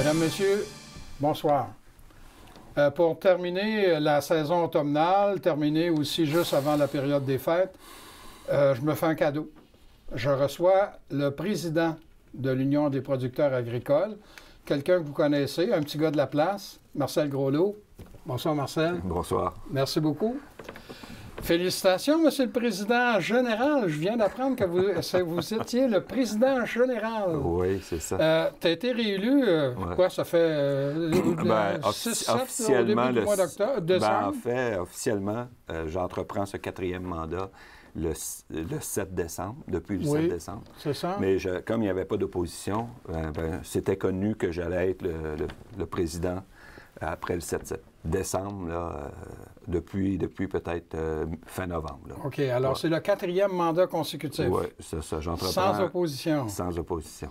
Mesdames, Messieurs, bonsoir. Euh, pour terminer la saison automnale, terminée aussi juste avant la période des fêtes, euh, je me fais un cadeau. Je reçois le président de l'Union des producteurs agricoles, quelqu'un que vous connaissez, un petit gars de la place, Marcel Groslot. Bonsoir, Marcel. Bonsoir. Merci beaucoup. Félicitations, Monsieur le Président général. Je viens d'apprendre que vous, étiez le président général. Oui, c'est ça. Euh, tu as été réélu, euh, quoi, ça fait euh, mois d'octobre, En fait, officiellement, euh, j'entreprends ce quatrième mandat le, 7 décembre, depuis le 7 décembre. c'est ça. Mais comme il n'y avait pas d'opposition, euh, ben, c'était connu que j'allais être le, le président après le 7 septembre décembre, là, euh, depuis, depuis peut-être euh, fin novembre. OK. Alors, c'est le quatrième mandat consécutif. Oui, c'est ça. J'entreprends. Sans opposition. Sans opposition.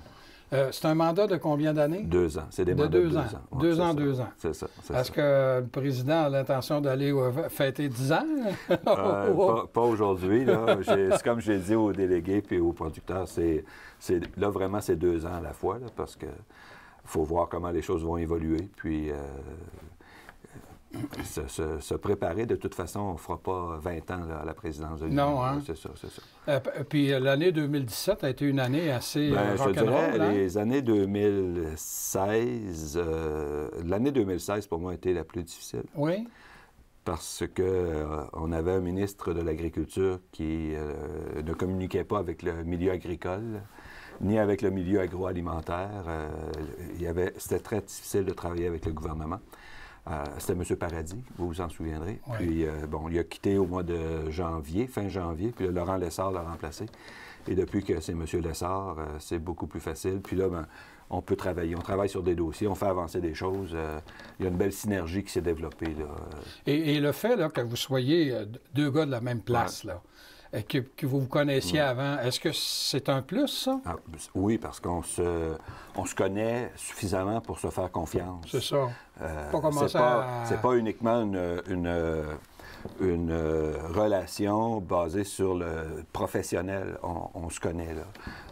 Euh, c'est un mandat de combien d'années? Deux ans. C'est des mandats deux de deux ans. deux ans, deux ans. C'est ça. Est-ce que le président a l'intention d'aller fêter dix ans? pas, aujourd'hui. c'est comme j'ai dit aux délégués puis aux producteurs, c'est, là vraiment c'est deux ans à la fois parce que faut voir comment les choses vont évoluer. Puis se, préparer. De toute façon, on ne fera pas 20 ans à la présidence de l'Union. Non, hein? C'est ça, c'est ça. Euh, euh, puis euh, l'année 2017 a été une année assez Bien, Je dirais, hein? les années 2016... l'année 2016, pour moi, a été la plus difficile. Oui parce qu'on avait un ministre de l'Agriculture qui ne communiquait pas avec le milieu agricole ni avec le milieu agroalimentaire. c'était très difficile de travailler avec le gouvernement. Euh, c'était M. Paradis, vous vous en souviendrez. Puis, euh, bon, il a quitté au mois de janvier, fin janvier, puis Laurent Lessard l'a remplacé. Et depuis que c'est M. Lessard, euh, c'est beaucoup plus facile. Puis là, ben, on peut travailler. On travaille sur des dossiers, on fait avancer des choses. il y a une belle synergie qui s'est développée. Et, le fait que vous soyez deux gars de la même place, là, euh, que, vous vous connaissiez avant. Est-ce que c'est un plus, ça? Ah, ben, oui, parce qu'on se, on se connaît suffisamment pour se faire confiance. C'est ça. Euh, c'est pas, C'est pas uniquement une, relation basée sur le professionnel. On, se connaît, là.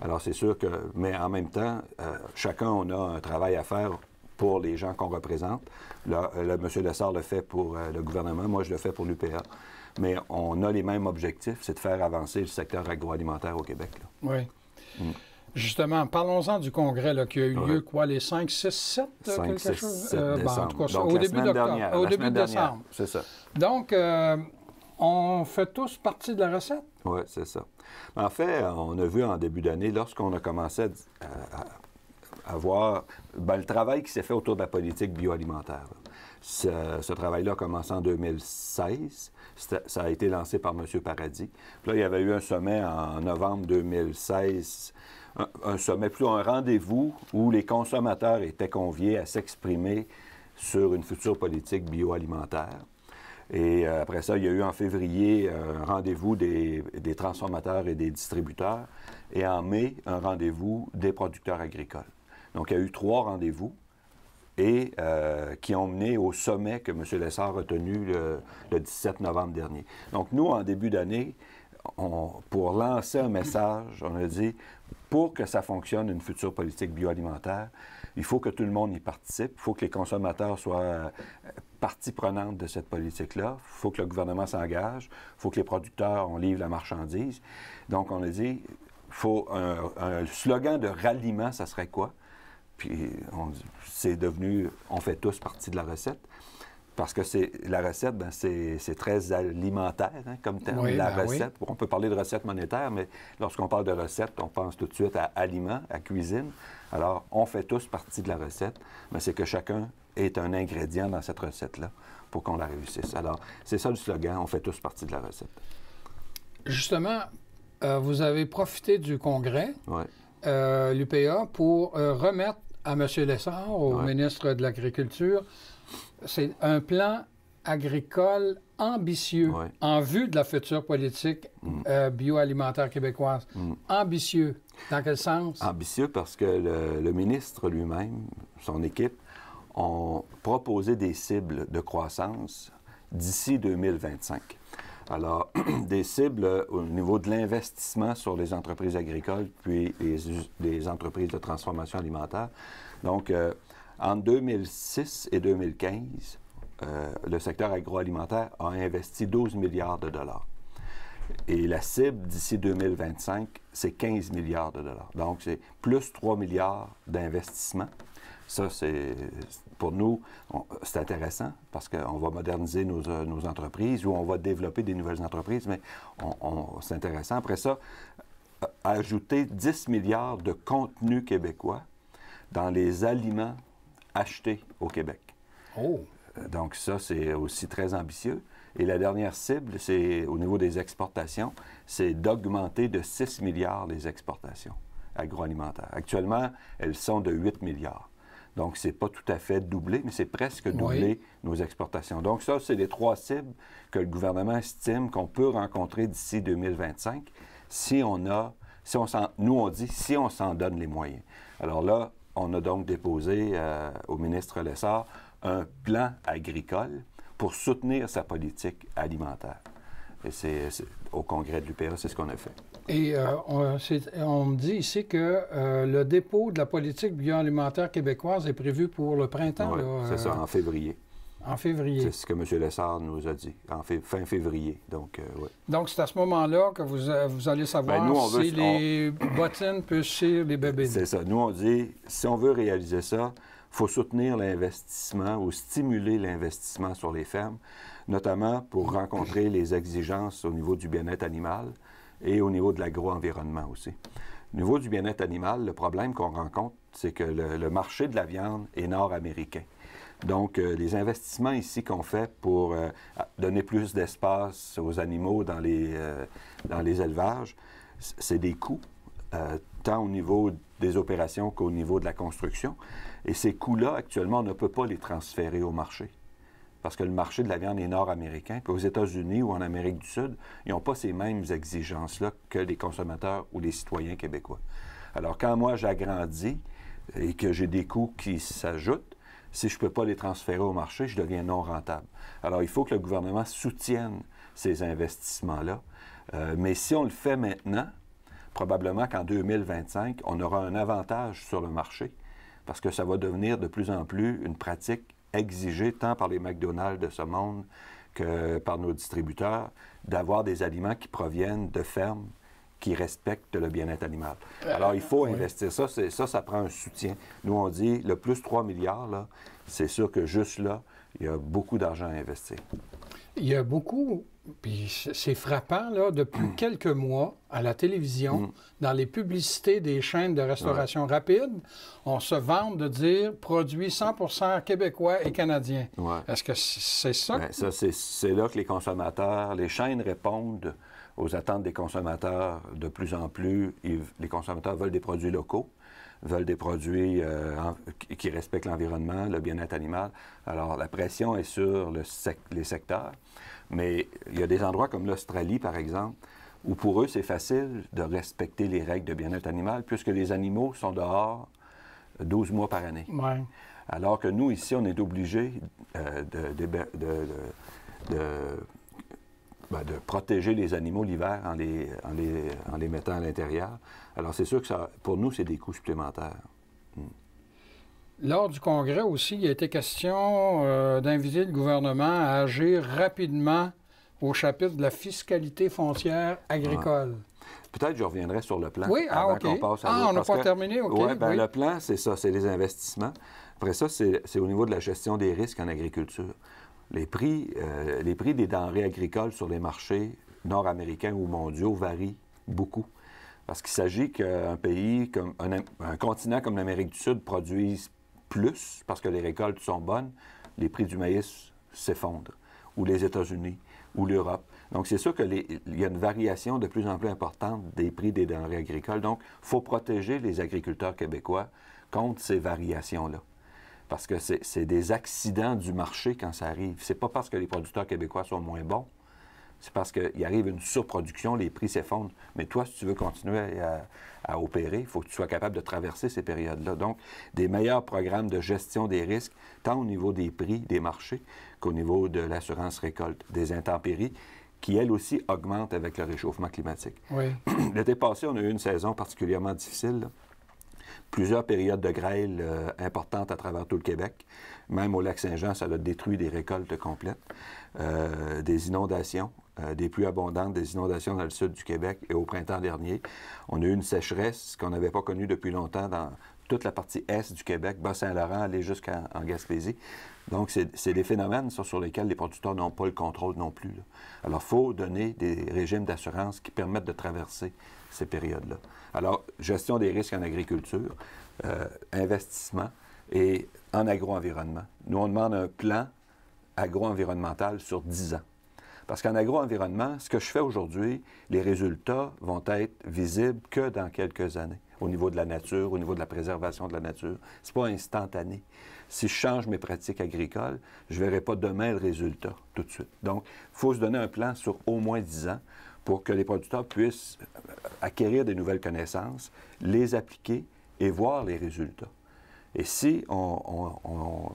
Alors, c'est sûr que... Mais en même temps, euh, chacun, on a un travail à faire pour les gens qu'on représente. Là, M. Lessard le fait pour le gouvernement, moi je le fais pour l'UPA mais on a les mêmes objectifs, c'est de faire avancer le secteur agroalimentaire au Québec. Oui. Mm. Justement, parlons-en du congrès qui a eu lieu, quoi, les 5, 6, 7, quelque chose? Euh, ben, en tout cas, au début d'octobre. Au début de décembre. C'est ça. Donc, euh, on fait tous partie de la recette? Oui, c'est ça. En fait, on a vu en début d'année, lorsqu'on a commencé à, avoir ben, le travail qui s'est fait autour de la politique bioalimentaire. Ce, travail-là a en 2016. Ça a été lancé par M. Paradis. là, il y avait eu un sommet en novembre 2016 un, sommet, plutôt un rendez-vous où les consommateurs étaient conviés à s'exprimer sur une future politique bioalimentaire. Et euh, après ça, il y a eu en février euh, un rendez-vous des transformateurs et des distributeurs, et en mai, un rendez-vous des producteurs agricoles. Donc, il y a eu trois rendez-vous et euh, qui ont mené au sommet que M. Lessard a tenu le, 17 novembre dernier. Donc, nous, en début d'année, pour lancer un message, on a dit, pour que ça fonctionne, une future politique bioalimentaire, il faut que tout le monde y participe, il faut que les consommateurs soient euh, partie prenante de cette politique-là, il faut que le gouvernement s'engage, il faut que les producteurs, on livre la marchandise. Donc, on a dit, faut un slogan de ralliement, ça serait quoi? Puis c'est devenu, on fait tous partie de la recette. Parce que c'est la recette, ben, c'est très alimentaire hein, comme terme. la ben recette, on peut parler de recette monétaire, mais lorsqu'on parle de recette, on pense tout de suite à aliments, à cuisine. Alors, on fait tous partie de la recette, mais c'est que chacun est un ingrédient dans cette recette-là pour qu'on la réussisse. Alors, c'est ça le slogan, on fait tous partie de la recette. Justement, euh, vous avez profité du congrès, euh, l'UPA, pour euh, remettre à M. Lessard, au ministre de l'Agriculture, c'est un plan agricole ambitieux en vue de la future politique mm. euh, bioalimentaire québécoise. Mm. Ambitieux. Dans quel sens? Ambitieux parce que le ministre lui-même, son équipe, ont proposé des cibles de croissance d'ici 2025. Alors, des cibles euh, au niveau de l'investissement sur les entreprises agricoles, puis les, entreprises de transformation alimentaire. Donc, euh, en 2006 et 2015, euh, le secteur agroalimentaire a investi 12 milliards de dollars. Et la cible d'ici 2025, c'est 15 milliards de dollars. Donc, c'est plus 3 milliards d'investissements ça, c'est pour nous, c'est intéressant parce qu'on va moderniser euh, nos, entreprises ou on va développer des nouvelles entreprises, mais c'est intéressant. Après ça, euh, ajouter 10 milliards de contenu québécois dans les aliments achetés au Québec. Oh. Euh, donc ça, c'est aussi très ambitieux. Et la dernière cible, c'est au niveau des exportations, c'est d'augmenter de 6 milliards les exportations agroalimentaires. Actuellement, elles sont de 8 milliards. Donc, ce n'est pas tout à fait doublé, mais c'est presque doublé nos exportations. Donc, ça, c'est les trois cibles que le gouvernement estime qu'on peut rencontrer d'ici 2025 si on a, si on nous, on dit si on s'en donne les moyens. Alors là, on a donc déposé euh, au ministre Lessard un plan agricole pour soutenir sa politique alimentaire. Et c'est au congrès de l'UPA, c'est ce qu'on a fait. Et euh, on, me dit ici que euh, le dépôt de la politique bioalimentaire québécoise est prévu pour le printemps. c'est ça, euh, en février. En février. C'est ce que M. Lessard nous a dit, en fin février. Donc, Donc, c'est à ce moment-là que vous, allez ben, savoir si les bottines peuvent chier les bébés. C'est ça. Nous, on dit, si on veut réaliser ça, il faut soutenir l'investissement ou stimuler l'investissement sur les fermes, notamment pour rencontrer les exigences au niveau du bien-être animal et au niveau de l'agro-environnement aussi. Au niveau du bien-être animal, le problème qu'on rencontre, c'est que le, marché de la viande est nord-américain. Donc, euh, les investissements ici qu'on fait pour euh, donner plus d'espace aux animaux dans les, euh, dans les élevages, c'est des coûts, tant au niveau des opérations qu'au niveau de la construction. Et ces coûts-là, actuellement, on ne peut pas les transférer au marché parce que le marché de la viande est nord-américain. Puis aux États-Unis ou en Amérique du Sud, ils n'ont pas ces mêmes exigences-là que les consommateurs ou les citoyens québécois. Alors, quand moi j'agrandis et que j'ai des coûts qui s'ajoutent, si je ne peux pas les transférer au marché, je deviens non rentable. Alors, il faut que le gouvernement soutienne ces investissements-là. Euh, mais si on le fait maintenant, probablement qu'en 2025, on aura un avantage sur le marché parce que ça va devenir de plus en plus une pratique exigé tant par les McDonald's de ce monde que par nos distributeurs d'avoir des aliments qui proviennent de fermes qui respectent le bien-être animal. Euh, Alors, il faut investir ça. Ça, ça prend un soutien. Nous, on dit le plus 3 milliards, c'est sûr que juste là, il y a beaucoup d'argent à investir. Il y a beaucoup puis c'est frappant, là, depuis mm. quelques mois, à la télévision, mm. dans les publicités des chaînes de restauration rapide, on se vante de dire produits 100 québécois et canadiens. Est-ce que c'est ça? Ben, ça c'est là que les consommateurs, les chaînes répondent aux attentes des consommateurs de plus en plus. les consommateurs veulent des produits locaux veulent des produits euh, qui respectent l'environnement, le bien-être animal. Alors, la pression est sur les secteurs. Mais il y a des endroits comme l'Australie, par exemple, où pour eux, c'est facile de respecter les règles de bien-être animal, puisque les animaux sont dehors 12 mois par année. Alors que nous, ici, on est obligé euh, ben, de, protéger les animaux l'hiver en les mettant à l'intérieur. Alors, c'est sûr que ça, pour nous, c'est des coûts supplémentaires. Hmm. Lors du congrès aussi, il a été question euh, d'inviter le gouvernement à agir rapidement au chapitre de la fiscalité foncière agricole. Peut-être je reviendrai sur le plan. Oui, ah, passe à ah, on n'a pas terminé, OK. Ben, le plan, c'est ça, c'est les investissements. Après ça, c'est au niveau de la gestion des risques en agriculture. Les prix, euh, les prix des denrées agricoles sur les marchés nord-américains ou mondiaux varient beaucoup. Parce qu'il s'agit qu'un pays, comme un, continent comme l'Amérique du Sud produise plus parce que les récoltes sont bonnes, les prix du maïs s'effondrent, ou les États-Unis, ou l'Europe. Donc, c'est sûr qu'il y a une variation de plus en plus importante des prix des denrées agricoles. Donc, il faut protéger les agriculteurs québécois contre ces variations-là. Parce que c'est des accidents du marché quand ça arrive. C'est pas parce que les producteurs québécois sont moins bons c'est parce qu'il arrive une surproduction, les prix s'effondrent. Mais toi, si tu veux continuer à, opérer, il faut que tu sois capable de traverser ces périodes-là. Donc, des meilleurs programmes de gestion des risques, tant au niveau des prix des marchés qu'au niveau de l'assurance récolte, des intempéries, qui, elles aussi, augmentent avec le réchauffement climatique. L'été passé, on a eu une saison particulièrement difficile. plusieurs périodes de grêle euh, importantes à travers tout le Québec. Même au lac Saint-Jean, ça a détruit des récoltes complètes, euh, des inondations, euh, des pluies abondantes, des inondations dans le sud du Québec et au printemps dernier. On a eu une sécheresse qu'on n'avait pas connue depuis longtemps dans toute la partie est du Québec, Bas-Saint-Laurent, aller jusqu'en Gaspésie. Donc, c'est des phénomènes sur lesquels les producteurs n'ont pas le contrôle non plus. Alors, il faut donner des régimes d'assurance qui permettent de traverser ces périodes-là. Alors, gestion des risques en agriculture, euh, investissement et en agro-environnement. Nous, on demande un plan agro-environnemental sur 10 ans. Parce qu'en agro-environnement, ce que je fais aujourd'hui, les résultats vont être visibles que dans quelques années, au niveau de la nature, au niveau de la préservation de la nature. Ce n'est pas instantané. Si je change mes pratiques agricoles, je ne verrai pas demain le résultat tout de suite. Donc, il faut se donner un plan sur au moins 10 ans pour que les producteurs puissent euh, acquérir des nouvelles connaissances, les appliquer et voir les résultats. Et si on, on, on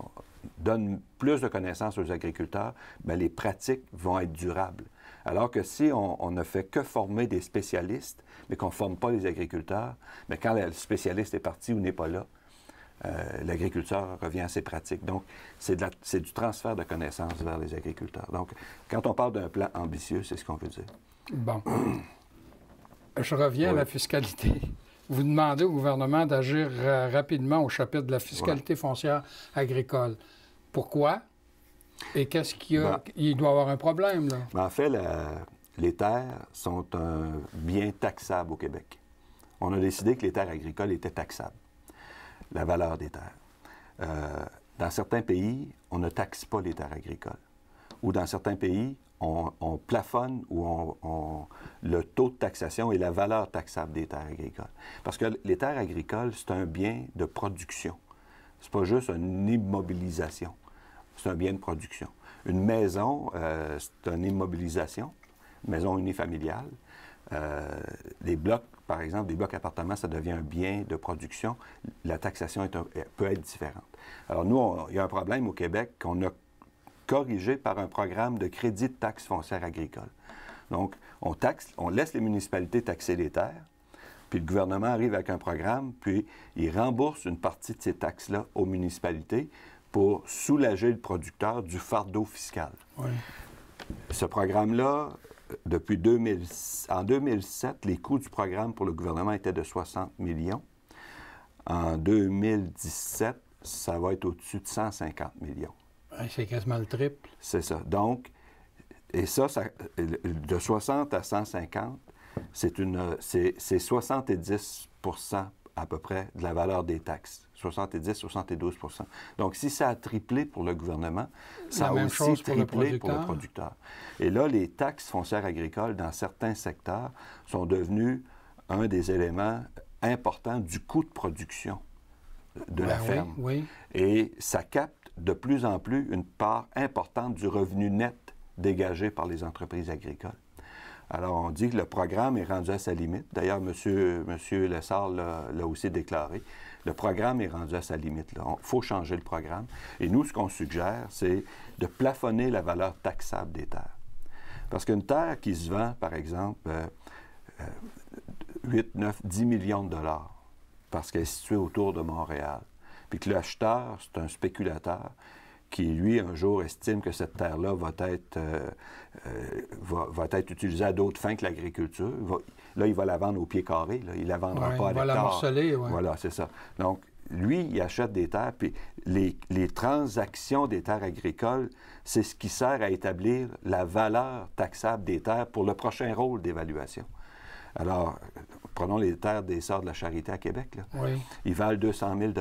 donne plus de connaissances aux agriculteurs, mais ben, les pratiques vont être durables. Alors que si on, ne fait que former des spécialistes, mais qu'on ne forme pas les agriculteurs, mais ben, quand le spécialiste est parti ou n'est pas là, euh, l'agriculteur revient à ses pratiques. Donc, c'est du transfert de connaissances vers les agriculteurs. Donc, quand on parle d'un plan ambitieux, c'est ce qu'on veut dire. Bon. Je reviens à la fiscalité vous demandez au gouvernement d'agir euh, rapidement au chapitre de la fiscalité foncière agricole. Pourquoi? Et qu'est-ce qu'il y a? Ben, Il doit avoir un problème, là. Ben, en fait, les terres sont un bien taxable au Québec. On a décidé que les terres agricoles étaient taxables, la valeur des terres. Euh, dans certains pays, on ne taxe pas les terres agricoles. Ou dans certains pays, on, plafonne ou on, le taux de taxation et la valeur taxable des terres agricoles. Parce que les terres agricoles, c'est un bien de production. C'est pas juste une immobilisation. C'est un bien de production. Une maison, euh, c'est une immobilisation, maison unifamiliale. les euh, blocs, par exemple, des blocs appartements, ça devient un bien de production. La taxation est peut être différente. Alors nous, il y a un problème au Québec qu'on a corrigé par un programme de crédit de taxe foncière agricole. Donc, on taxe, on laisse les municipalités taxer les terres, puis le gouvernement arrive avec un programme, puis il rembourse une partie de ces taxes-là aux municipalités pour soulager le producteur du fardeau fiscal. Ce programme-là, depuis en 2007, les coûts du programme pour le gouvernement étaient de 60 millions. En 2017, ça va être au-dessus de 150 millions. Hein, c'est quasiment le triple. C'est ça. Donc, et ça, de 60 à 150, c'est, une, 70 à peu près de la valeur des taxes. 70-72 Donc, si ça a triplé pour le gouvernement, ça a aussi triplé pour le, producteur. Et là, les taxes foncières agricoles dans certains secteurs sont devenues un des éléments importants du coût de production de ben la ferme. Et ça capte de plus en plus une part importante du revenu net dégagé par les entreprises agricoles. Alors, on dit que le programme est rendu à sa limite. D'ailleurs, M. Monsieur, Lessard l'a aussi déclaré. Le programme est rendu à sa limite. Il faut changer le programme. Et nous, ce qu'on suggère, c'est de plafonner la valeur taxable des terres. Parce qu'une terre qui se vend, par exemple, 8, 9, 10 millions de dollars, parce qu'elle est située autour de Montréal, puis que l'acheteur, c'est un spéculateur qui, lui, un jour, estime que cette terre-là va être, euh, euh, va, être utilisée à d'autres fins que l'agriculture. là, il va la vendre au pied carré. Il la vendra pas à Il va la morceler, oui. Voilà, c'est ça. Donc, lui, il achète des terres, puis les, transactions des terres agricoles, c'est ce qui sert à établir la valeur taxable des terres pour le prochain rôle d'évaluation. Alors, prenons les terres des Sorts de la Charité à Québec. Oui. Ils valent 200 000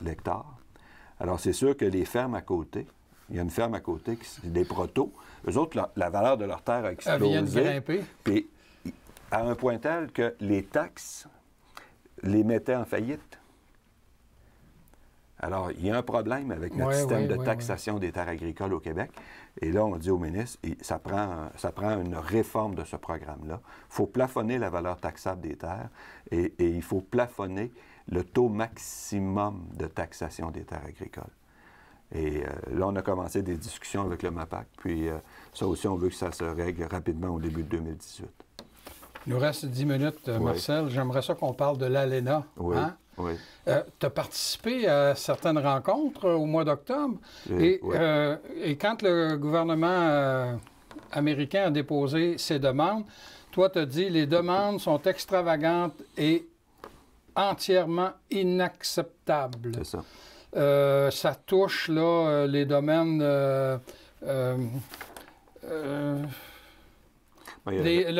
l'hectare. Alors, c'est sûr que les fermes à côté, il y a une ferme à côté, qui, des proto, eux autres, la, valeur de leur terre a explosé. Puis, à un point tel que les taxes les mettaient en faillite. Alors, il y a un problème avec notre système de taxation des terres agricoles au Québec. Et là, on dit au ministre, ça prend, ça prend une réforme de ce programme-là. Il faut plafonner la valeur taxable des terres et il faut plafonner le taux maximum de taxation des terres agricoles. Et euh, là, on a commencé des discussions avec le MAPAC, puis euh, ça aussi, on veut que ça se règle rapidement au début de 2018. Il nous reste 10 minutes, euh, Marcel. J'aimerais ça qu'on parle de l'ALENA. Oui. Hein? oui. tu as participé à certaines rencontres au mois d'octobre. Et, oui. et, quand le gouvernement américain a déposé ses demandes, toi, tu as dit les demandes sont extravagantes et entièrement inacceptable. C'est ça. Euh, ça touche là, euh, les domaines. Euh, le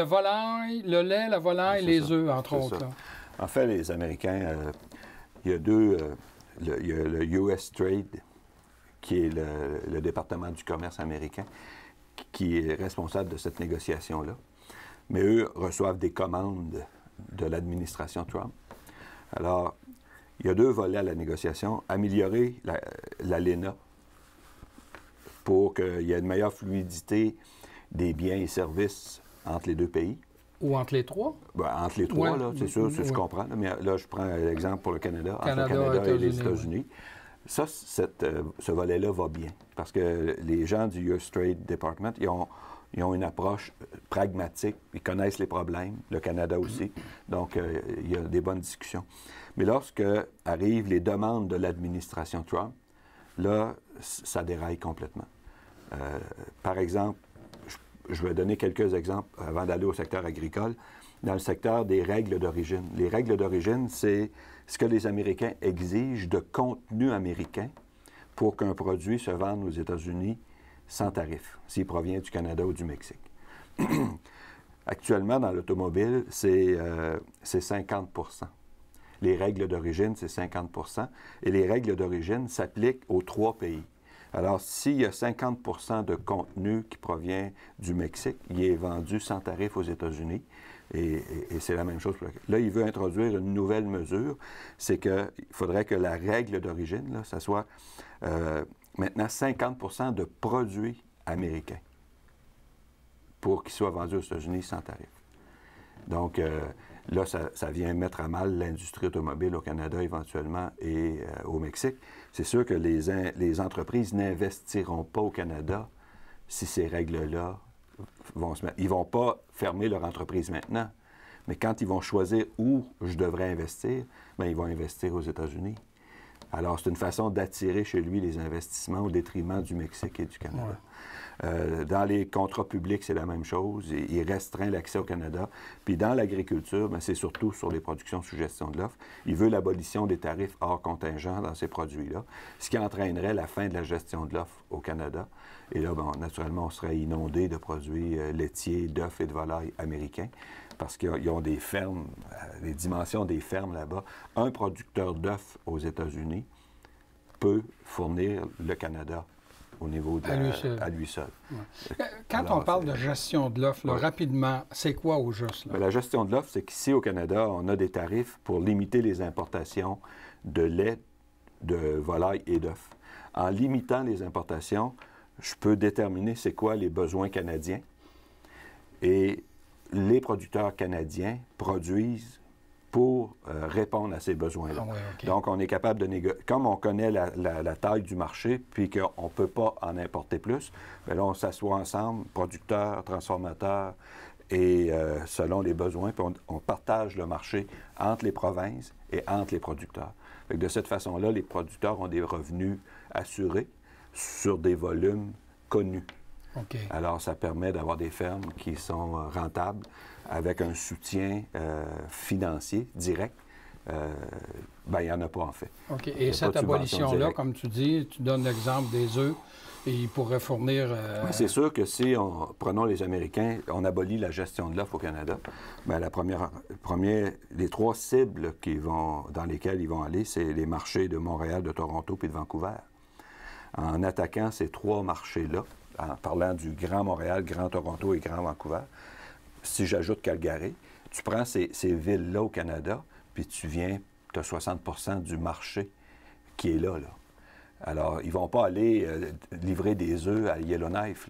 volaille, le lait, la volaille, les œufs, entre autres. En fait, les Américains, il y a deux. Le, il y a le US Trade, qui est le, le département du commerce américain, qui est responsable de cette négociation-là. Mais eux reçoivent des commandes de l'administration Trump. Alors, il y a deux volets à la négociation. Améliorer l'ALENA pour qu'il y ait une meilleure fluidité des biens et services entre les deux pays. Ou entre les trois? Ben, entre les trois, c'est sûr, je comprends. mais là, je prends l'exemple pour le Canada, entre le Canada et les États-Unis. Ça, euh, ce volet-là va bien, parce que les gens du US Trade Department, ils ont, ils ont une approche euh, pragmatique. Ils connaissent les problèmes, le Canada aussi. Donc, euh, il y a des bonnes discussions. Mais lorsque arrivent les demandes de l'administration Trump, là, ça déraille complètement. Euh, par exemple, je vais donner quelques exemples avant d'aller au secteur agricole. Dans le secteur des règles d'origine. Les règles d'origine, c'est ce que les Américains exigent de contenu américain pour qu'un produit se vende aux États-Unis sans tarif, s'il provient du Canada ou du Mexique. Actuellement, dans l'automobile, c'est 50 euh, Les règles d'origine, c'est 50 Et les règles d'origine s'appliquent aux trois pays. Alors, s'il y a 50 de contenu qui provient du Mexique, il est vendu sans tarif aux États-Unis. Et, c'est la même chose pour le... Là, il veut introduire une nouvelle mesure, c'est qu'il faudrait que la règle d'origine, ça soit euh, maintenant 50 de produits américains pour qu'ils soient vendus aux États-Unis sans tarif. Donc, euh, là, ça, vient mettre à mal l'industrie automobile au Canada éventuellement et euh, au Mexique. C'est sûr que les, les entreprises n'investiront pas au Canada si ces règles-là vont se mettre. Ils ne vont pas fermer leur entreprise maintenant, mais quand ils vont choisir où je devrais investir, bien, ils vont investir aux États-Unis. Alors, c'est une façon d'attirer chez lui les investissements au détriment du Mexique et du Canada. Euh, dans les contrats publics, c'est la même chose. Il restreint l'accès au Canada. Puis dans l'agriculture, ben, c'est surtout sur les productions sous gestion de l'offre. Il veut l'abolition des tarifs hors contingent dans ces produits-là, ce qui entraînerait la fin de la gestion de l'offre au Canada. Et là, bon, naturellement, on serait inondé de produits euh, laitiers, d'œufs et de volailles américains parce qu'ils ont des fermes, les euh, dimensions des fermes là-bas. Un producteur d'œufs aux États-Unis peut fournir le Canada au niveau de à, lui À lui seul. Euh, Quand on parle de gestion de l'offre, rapidement, c'est quoi au juste? Ben, la gestion de l'offre, c'est qu'ici au Canada, on a des tarifs pour limiter les importations de lait, de volaille et d'œufs. En limitant les importations, je peux déterminer c'est quoi les besoins canadiens et les producteurs canadiens produisent pour euh, répondre à ces besoins-là. Ah Donc, on est capable de négocier. Comme on connaît la, taille du marché, puis qu'on ne peut pas en importer plus, bien là, on s'assoit ensemble, producteurs, transformateurs, et euh, selon les besoins, puis on, partage le marché entre les provinces et entre les producteurs. de cette façon-là, les producteurs ont des revenus assurés sur des volumes connus. Alors, ça permet d'avoir des fermes qui sont euh, rentables avec un soutien euh, financier direct. Euh, ben, il n'y en a pas, en fait. OK. Et cette abolition-là, comme tu dis, tu donnes l'exemple des œufs, et ils pourraient fournir. c'est sûr que si, on, prenons les Américains, on abolit la gestion de l'offre au Canada, bien, la première, les trois cibles qui vont, dans lesquelles ils vont aller, c'est les marchés de Montréal, de Toronto puis de Vancouver. En attaquant ces trois marchés-là, en parlant du Grand Montréal, Grand Toronto et Grand Vancouver, si j'ajoute Calgary, tu prends ces, villes-là au Canada, puis tu viens, tu as 60 du marché qui est là. Alors, ils ne vont pas aller euh, livrer des œufs à Yellowknife.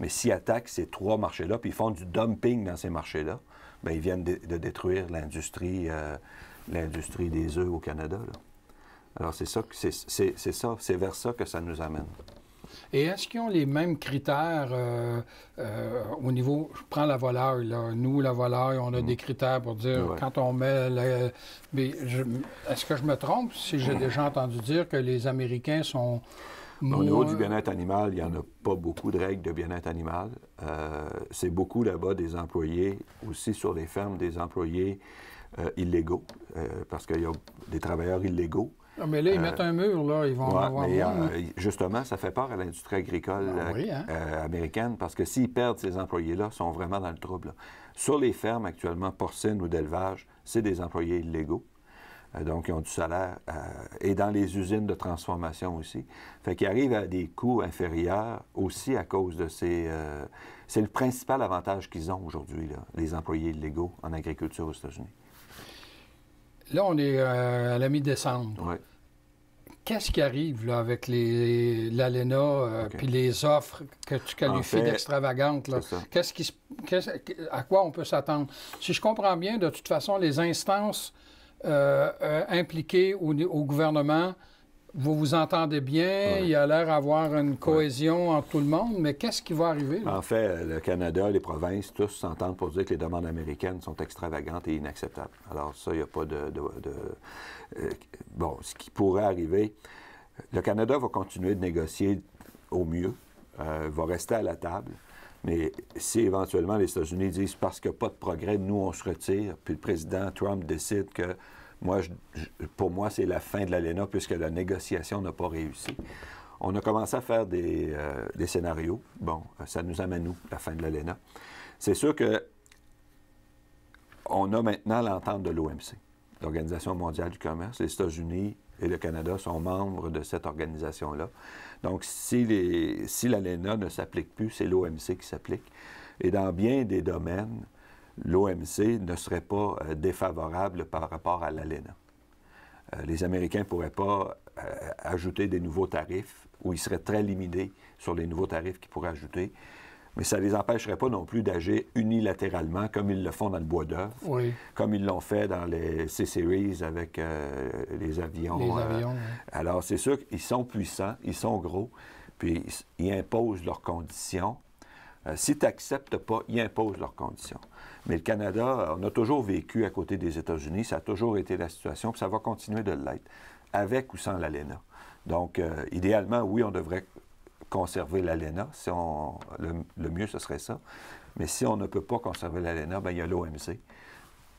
Mais s'ils attaquent ces trois marchés-là, puis ils font du dumping dans ces marchés-là, bien, ils viennent de, détruire l'industrie, euh, l'industrie des œufs au Canada. Alors, c'est ça, c'est ça, c'est vers ça que ça nous amène. Et est-ce qu'ils ont les mêmes critères euh, euh, au niveau, je prends la volaille, là. nous, la volaille, on a mm. des critères pour dire quand on met... Est-ce que je me trompe si j'ai mm. déjà entendu dire que les Américains sont... Au niveau du bien-être animal, il n'y en a pas beaucoup de règles de bien-être animal. Euh, c'est beaucoup là-bas des employés, aussi sur les fermes des employés illégaux, parce qu'il y a des travailleurs illégaux ah, mais là, ils euh, mettent un mur, là, ils vont avoir euh, Justement, ça fait peur à l'industrie agricole ben hein. euh, américaine parce que s'ils perdent ces employés-là, ils sont vraiment dans le trouble. Sur les fermes actuellement, porcines ou d'élevage, c'est des employés illégaux donc ils ont du salaire, et dans les usines de transformation aussi. Fait qu'ils arrivent à des coûts inférieurs aussi à cause de ces... c'est le principal avantage qu'ils ont aujourd'hui, les employés illégaux en agriculture aux États-Unis. Là, on est à la mi-décembre. Oui. Qu'est-ce qui arrive là, avec l'ALENA et euh, puis les offres que tu qualifies fait, d'extravagantes? Qu'est-ce qui, à quoi on peut s'attendre? Si je comprends bien, de toute façon, les instances euh, euh, impliquées au gouvernement vous vous entendez bien, il a l'air d'avoir une cohésion entre tout le monde, mais qu'est-ce qui va arriver? En fait, le Canada, les provinces, tous s'entendent pour dire que les demandes américaines sont extravagantes et inacceptables. Alors ça, il n'y a pas de... Euh, bon, ce qui pourrait arriver, le Canada va continuer de négocier au mieux, euh, va rester à la table, mais si éventuellement les États-Unis disent parce qu'il n'y a pas de progrès, nous, on se retire, puis le président Trump décide que moi, pour moi, c'est la fin de l'ALENA puisque la négociation n'a pas réussi. On a commencé à faire des, euh, scénarios. Bon, euh, ça nous amène nous, la fin de l'ALENA. C'est sûr que on a maintenant l'entente de l'OMC, l'Organisation mondiale du commerce. Les États-Unis et le Canada sont membres de cette organisation-là. Donc, si, les, si l'ALENA ne s'applique plus, c'est l'OMC qui s'applique. Et dans bien des domaines, l'OMC ne serait pas euh, défavorable par rapport à l'ALENA. Euh, les Américains ne pourraient pas euh, ajouter des nouveaux tarifs ou ils seraient très limités sur les nouveaux tarifs qu'ils pourraient ajouter. Mais ça ne les empêcherait pas non plus d'agir unilatéralement comme ils le font dans le bois d'œuf, comme ils l'ont fait dans les C-Series avec les avions. Alors, c'est sûr qu'ils sont puissants, ils sont gros, puis ils imposent leurs conditions euh, si tu n'acceptes pas, ils imposent leurs conditions. Mais le Canada, euh, on a toujours vécu à côté des États-Unis, ça a toujours été la situation, puis ça va continuer de l'être, avec ou sans l'ALENA. Donc, euh, idéalement, oui, on devrait conserver l'ALENA. Si le, mieux, ce serait ça. Mais si on ne peut pas conserver l'ALENA, bien, il y a l'OMC.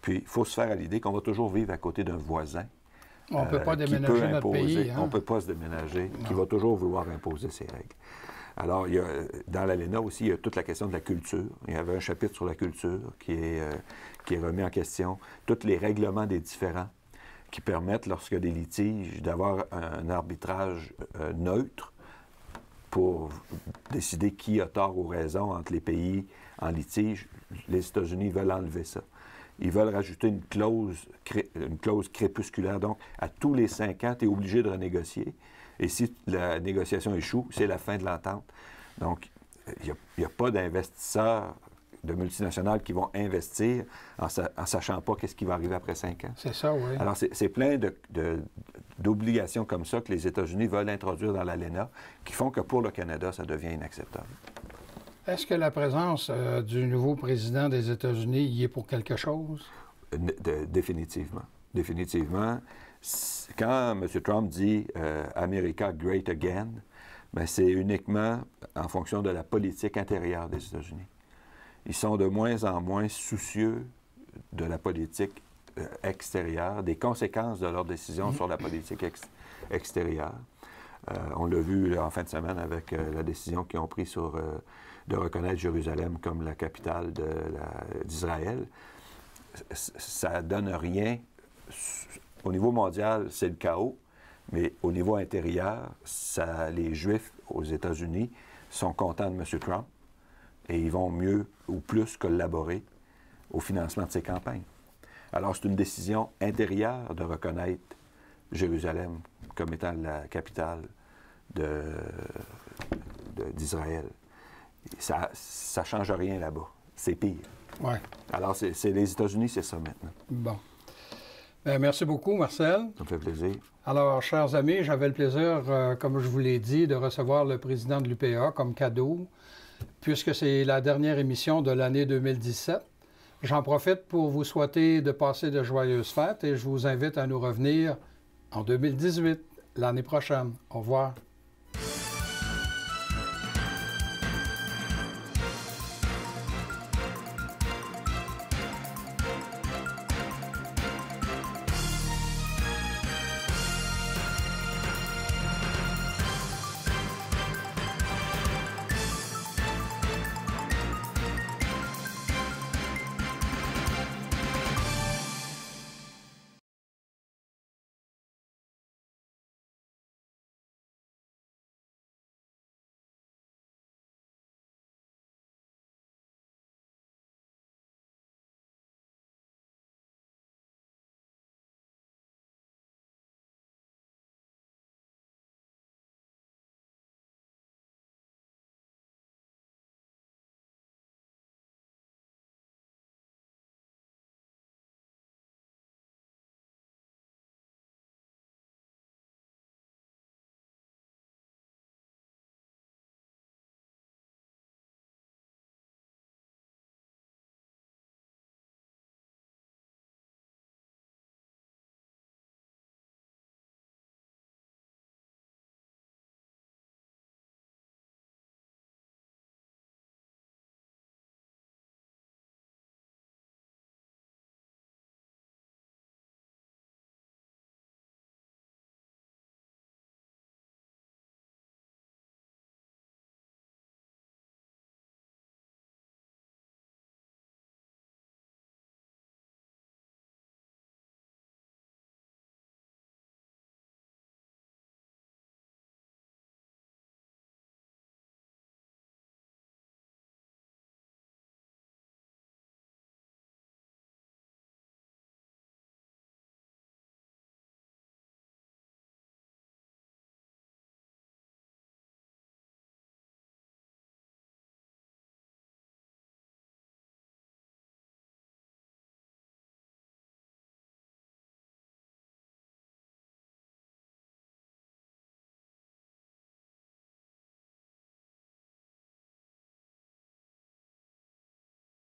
Puis, il faut se faire à l'idée qu'on va toujours vivre à côté d'un voisin. On peut pas déménager imposer, pays. Hein? On ne peut pas se déménager, qui va toujours vouloir imposer ses règles. Alors, il y a, dans l'ALENA aussi, il y a toute la question de la culture. Il y avait un chapitre sur la culture qui est, euh, remis en question. Tous les règlements des différents qui permettent, lorsqu'il y a des litiges, d'avoir un arbitrage euh, neutre pour décider qui a tort ou raison entre les pays en litige. Les États-Unis veulent enlever ça. Ils veulent rajouter une clause, une clause crépusculaire. Donc, à tous les cinq ans, tu es obligé de renégocier. Et si la négociation échoue, c'est la fin de l'entente. Donc, il n'y a, pas d'investisseurs de multinationales qui vont investir en, sachant pas qu'est-ce qui va arriver après cinq ans. C'est ça, oui. Alors, c'est plein d'obligations comme ça que les États-Unis veulent introduire dans l'ALENA qui font que pour le Canada, ça devient inacceptable. Est-ce que la présence euh, du nouveau président des États-Unis y est pour quelque chose? définitivement. Définitivement quand M. Trump dit euh, America Great Again, ben c'est uniquement en fonction de la politique intérieure des États-Unis. Ils sont de moins en moins soucieux de la politique euh, extérieure, des conséquences de leurs décisions sur la politique extérieure. Euh, on l'a vu en fin de semaine avec la décision qu'ils ont prise sur, de reconnaître Jérusalem comme la capitale d'Israël. Ça donne rien au niveau mondial, c'est le chaos, mais au niveau intérieur, ça, les Juifs aux États-Unis sont contents de M. Trump et ils vont mieux ou plus collaborer au financement de ses campagnes. Alors, c'est une décision intérieure de reconnaître Jérusalem comme étant la capitale d'Israël. De, ça ne change rien là-bas. C'est pire. Ouais. Alors, c'est les États-Unis, c'est ça maintenant. Bon. Euh, merci beaucoup, Marcel. Ça me fait plaisir. Alors, chers amis, j'avais le plaisir, euh, comme je vous l'ai dit, de recevoir le président de l'UPA comme cadeau, puisque c'est la dernière émission de l'année 2017. J'en profite pour vous souhaiter de passer de joyeuses fêtes et je vous invite à nous revenir en 2018, l'année prochaine. Au revoir.